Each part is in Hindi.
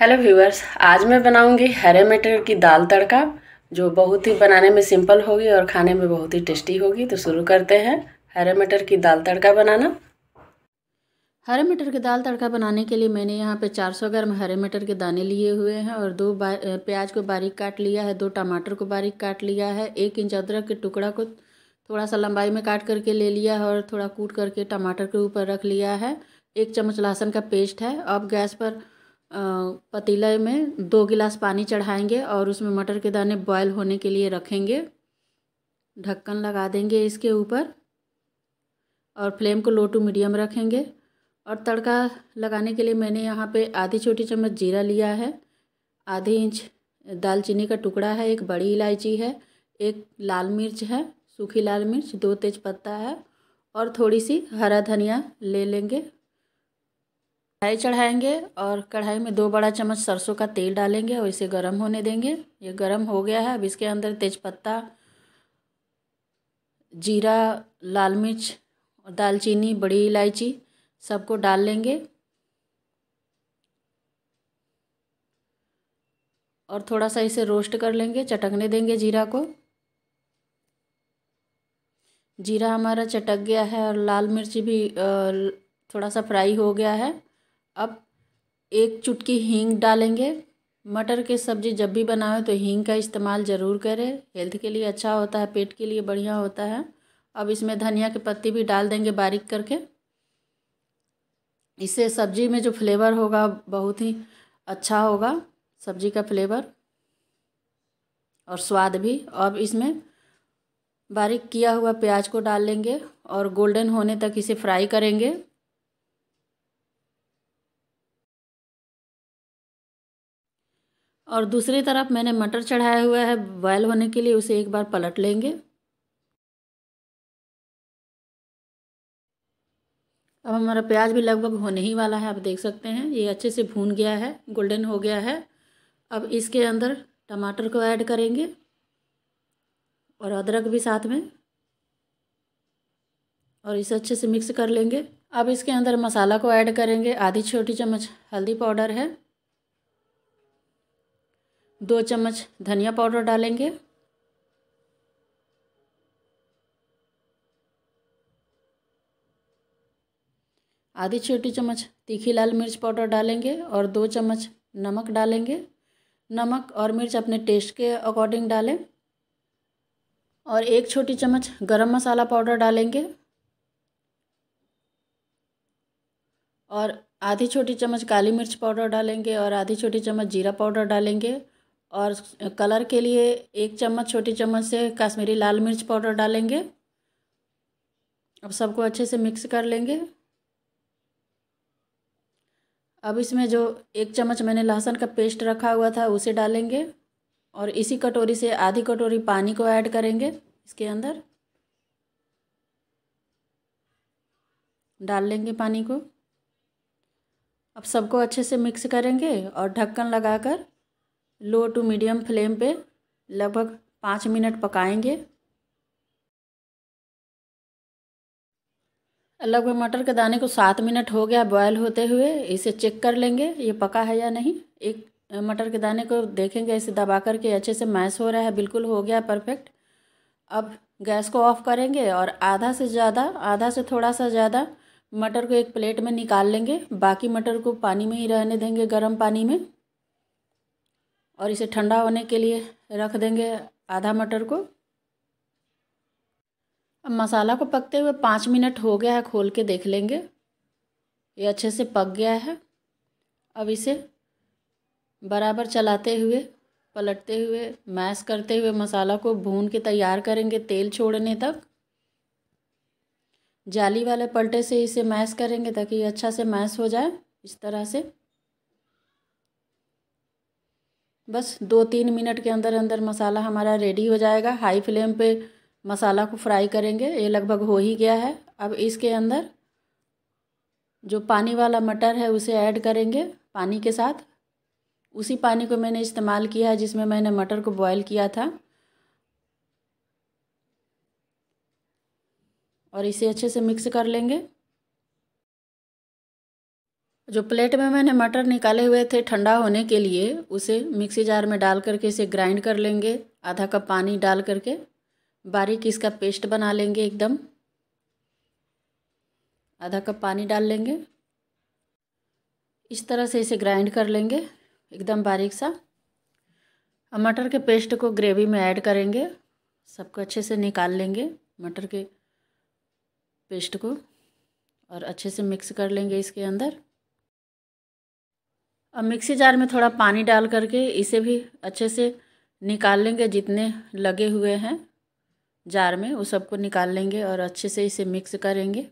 हेलो व्यूवर्स आज मैं बनाऊंगी हरे मटर की दाल तड़का जो बहुत ही बनाने में सिंपल होगी और खाने में बहुत ही टेस्टी होगी तो शुरू करते हैं हरे मटर की दाल तड़का बनाना हरे मटर की दाल तड़का बनाने के लिए मैंने यहाँ पे 400 ग्राम हरे मटर के दाने लिए हुए हैं और दो प्याज को बारीक काट लिया है दो टमाटर को बारीक काट लिया है एक इंच अदरक के टुकड़ा को थोड़ा सा लंबाई में काट करके ले लिया है और थोड़ा कूट करके टमाटर के ऊपर रख लिया है एक चम्मच लहसुन का पेस्ट है अब गैस पर पतीले में दो गिलास पानी चढ़ाएंगे और उसमें मटर के दाने बॉयल होने के लिए रखेंगे ढक्कन लगा देंगे इसके ऊपर और फ्लेम को लो टू मीडियम रखेंगे और तड़का लगाने के लिए मैंने यहाँ पे आधी छोटी चम्मच जीरा लिया है आधी इंच दालचीनी का टुकड़ा है एक बड़ी इलायची है एक लाल मिर्च है सूखी लाल मिर्च दो तेज पत्ता है और थोड़ी सी हरा धनिया ले लेंगे कढ़ाई चढ़ाएंगे और कढ़ाई में दो बड़ा चम्मच सरसों का तेल डालेंगे और इसे गर्म होने देंगे ये गर्म हो गया है अब इसके अंदर तेज़पत्ता जीरा लाल मिर्च और दालचीनी बड़ी इलायची सबको डाल लेंगे और थोड़ा सा इसे रोस्ट कर लेंगे चटकने देंगे जीरा को जीरा हमारा चटक गया है और लाल मिर्ची भी थोड़ा सा फ्राई हो गया है अब एक चुटकी हींग डालेंगे मटर की सब्ज़ी जब भी बनाए तो हींग का इस्तेमाल ज़रूर करें हेल्थ के लिए अच्छा होता है पेट के लिए बढ़िया होता है अब इसमें धनिया के पत्ती भी डाल देंगे बारीक करके इससे सब्ज़ी में जो फ्लेवर होगा बहुत ही अच्छा होगा सब्ज़ी का फ्लेवर और स्वाद भी अब इसमें बारीक किया हुआ प्याज को डाल लेंगे और गोल्डन होने तक इसे फ्राई करेंगे और दूसरी तरफ मैंने मटर चढ़ाया हुआ है बॉयल होने के लिए उसे एक बार पलट लेंगे अब हमारा प्याज भी लगभग होने ही वाला है आप देख सकते हैं ये अच्छे से भून गया है गोल्डन हो गया है अब इसके अंदर टमाटर को ऐड करेंगे और अदरक भी साथ में और इसे अच्छे से मिक्स कर लेंगे अब इसके अंदर मसाला को ऐड करेंगे आधी छोटी चम्मच हल्दी पाउडर है दो चम्मच धनिया पाउडर डालेंगे आधी छोटी चम्मच तीखी लाल मिर्च पाउडर डालेंगे और दो चम्मच नमक डालेंगे नमक और मिर्च अपने टेस्ट के अकॉर्डिंग डालें और एक छोटी चम्मच गरम मसाला पाउडर डालेंगे और आधी छोटी चम्मच काली मिर्च पाउडर डालेंगे और आधी छोटी चम्मच जीरा पाउडर डालेंगे और कलर के लिए एक चम्मच छोटी चम्मच से काश्मीरी लाल मिर्च पाउडर डालेंगे अब सबको अच्छे से मिक्स कर लेंगे अब इसमें जो एक चम्मच मैंने लहसुन का पेस्ट रखा हुआ था उसे डालेंगे और इसी कटोरी से आधी कटोरी पानी को ऐड करेंगे इसके अंदर डाल लेंगे पानी को अब सबको अच्छे से मिक्स करेंगे और ढक्कन लगाकर लो टू मीडियम फ्लेम पे लगभग पाँच मिनट पकाएंगे लगभग मटर के दाने को सात मिनट हो गया बॉयल होते हुए इसे चेक कर लेंगे ये पका है या नहीं एक मटर के दाने को देखेंगे इसे दबा करके अच्छे से मैश हो रहा है बिल्कुल हो गया परफेक्ट अब गैस को ऑफ करेंगे और आधा से ज़्यादा आधा से थोड़ा सा ज़्यादा मटर को एक प्लेट में निकाल लेंगे बाकी मटर को पानी में ही रहने देंगे गर्म पानी में और इसे ठंडा होने के लिए रख देंगे आधा मटर को अब मसाला को पकते हुए पाँच मिनट हो गया है खोल के देख लेंगे ये अच्छे से पक गया है अब इसे बराबर चलाते हुए पलटते हुए मैश करते हुए मसाला को भून के तैयार करेंगे तेल छोड़ने तक जाली वाले पलटे से इसे मैश करेंगे ताकि अच्छा से मैश हो जाए इस तरह से बस दो तीन मिनट के अंदर अंदर मसाला हमारा रेडी हो जाएगा हाई फ्लेम पे मसाला को फ्राई करेंगे ये लगभग हो ही गया है अब इसके अंदर जो पानी वाला मटर है उसे ऐड करेंगे पानी के साथ उसी पानी को मैंने इस्तेमाल किया है जिसमें मैंने मटर को बॉयल किया था और इसे अच्छे से मिक्स कर लेंगे जो प्लेट में मैंने मटर निकाले हुए थे ठंडा होने के लिए उसे मिक्सी जार में डाल करके इसे ग्राइंड कर लेंगे आधा कप पानी डाल करके बारीक इसका पेस्ट बना लेंगे एकदम आधा कप पानी डाल लेंगे इस तरह से इसे ग्राइंड कर लेंगे एकदम बारीक सा अब मटर के पेस्ट को ग्रेवी में ऐड करेंगे सबको अच्छे से निकाल लेंगे मटर के पेस्ट को और अच्छे से मिक्स कर लेंगे इसके अंदर अब मिक्सी जार में थोड़ा पानी डाल करके इसे भी अच्छे से निकाल लेंगे जितने लगे हुए हैं जार में वो सबको निकाल लेंगे और अच्छे से इसे मिक्स करेंगे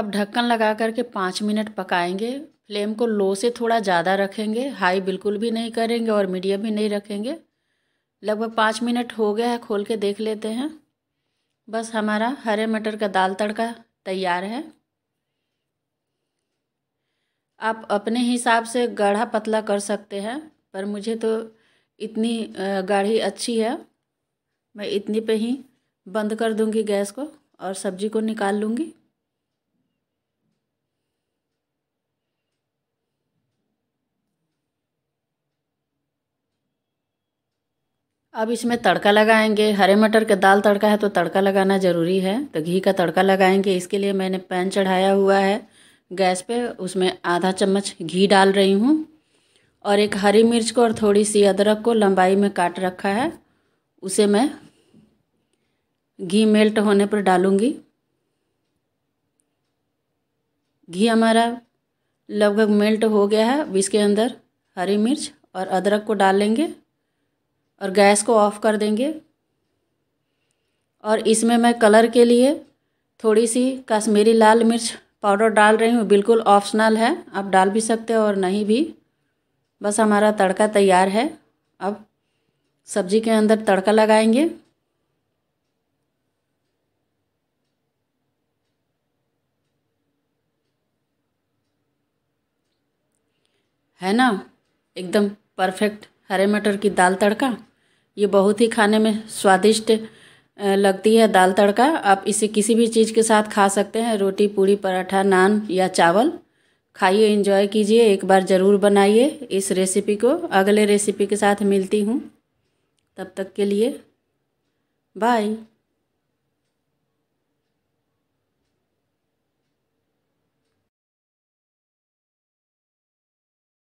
अब ढक्कन लगा करके पाँच मिनट पकाएंगे फ्लेम को लो से थोड़ा ज़्यादा रखेंगे हाई बिल्कुल भी नहीं करेंगे और मीडियम भी नहीं रखेंगे लगभग पाँच मिनट हो गया है खोल के देख लेते हैं बस हमारा हरे मटर का दाल तड़का तैयार है आप अपने हिसाब से गाढ़ा पतला कर सकते हैं पर मुझे तो इतनी गाढ़ी अच्छी है मैं इतनी पे ही बंद कर दूंगी गैस को और सब्जी को निकाल लूँगी अब इसमें तड़का लगाएंगे हरे मटर के दाल तड़का है तो तड़का लगाना ज़रूरी है तो घी का तड़का लगाएंगे इसके लिए मैंने पैन चढ़ाया हुआ है गैस पे उसमें आधा चम्मच घी डाल रही हूँ और एक हरी मिर्च को और थोड़ी सी अदरक को लंबाई में काट रखा है उसे मैं घी मेल्ट होने पर डालूँगी घी हमारा लगभग मेल्ट हो गया है अब इसके अंदर हरी मिर्च और अदरक को डालेंगे और गैस को ऑफ़ कर देंगे और इसमें मैं कलर के लिए थोड़ी सी कश्मीरी लाल मिर्च पाउडर डाल रही हूँ बिल्कुल ऑप्शनल है आप डाल भी सकते हो और नहीं भी बस हमारा तड़का तैयार है अब सब्जी के अंदर तड़का लगाएंगे है ना एकदम परफेक्ट हरे मटर की दाल तड़का ये बहुत ही खाने में स्वादिष्ट लगती है दाल तड़का आप इसे किसी भी चीज़ के साथ खा सकते हैं रोटी पूड़ी पराठा नान या चावल खाइए इन्जॉय कीजिए एक बार ज़रूर बनाइए इस रेसिपी को अगले रेसिपी के साथ मिलती हूँ तब तक के लिए बाय